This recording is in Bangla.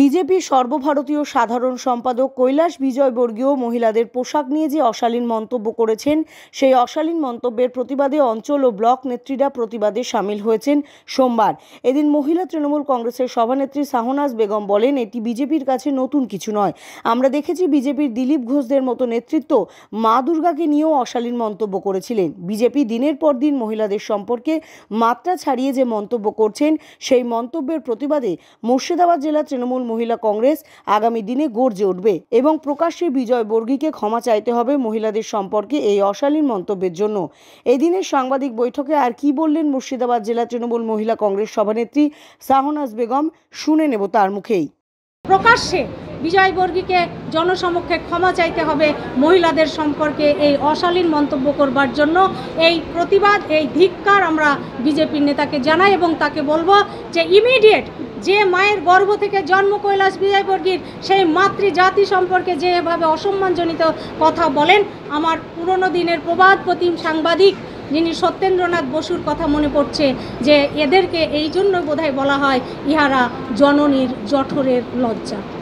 বিজেপি সর্বভারতীয় সাধারণ সম্পাদক কৈলাস বিজয়বর্গীয় মহিলাদের পোশাক নিয়ে যে অশালীন মন্তব্য করেছেন সেই অশালীন মন্তব্যের প্রতিবাদে অঞ্চল ও ব্লক নেত্রীরা প্রতিবাদে সামিল হয়েছেন সোমবার এদিন মহিলা তৃণমূল কংগ্রেসের সভানেত্রী শাহনাজ বেগম বলেন এটি বিজেপির কাছে নতুন কিছু নয় আমরা দেখেছি বিজেপির দিলীপ ঘোষদের মতো নেতৃত্ব মা দুর্গাকে নিয়েও অশালীন মন্তব্য করেছিলেন বিজেপি দিনের পর দিন মহিলাদের সম্পর্কে মাত্রা ছাড়িয়ে যে মন্তব্য করছেন সেই মন্তব্যের প্রতিবাদে মুর্শিদাবাদ জেলা তৃণমূল মহিলা কংগ্রেস আগামী দিনে গর্জে উঠবে এবং প্রকাশ্যে বিজয় বর্গীকে ক্ষমা চাইতে হবে মহিলাদের সম্পর্কে এই অশালীন মন্তব্যের জন্য এদিনের সাংবাদিক বৈঠকে আর কি বললেন মুর্শিদাবাদ জেলা তৃণমূল মহিলা কংগ্রেস সভানেত্রী সাহনাজ বেগম শুনে নেব তার মুখেই প্রকাশ্যে বিজয় বর্গীকে জনসমক্ষে ক্ষমা চাইতে হবে মহিলাদের সম্পর্কে এই অশালীন মন্তব্য করবার জন্য এই প্রতিবাদ এই ধিক্কার আমরা বিজেপির নেতাকে জানাই এবং তাকে বলবো যে ইমিডিয়েট যে মায়ের গর্ভ থেকে জন্ম কৈলাস বিজয়বর্গীর সেই মাতৃজাতি সম্পর্কে যেভাবে অসম্মানজনিত কথা বলেন আমার পুরনো দিনের প্রবাদ প্রতিম সাংবাদিক যিনি সত্যেন্দ্রনাথ বসুর কথা মনে পড়ছে যে এদেরকে এই জন্য বোধহয় বলা হয় ইহারা জননীর জঠরের লজ্জা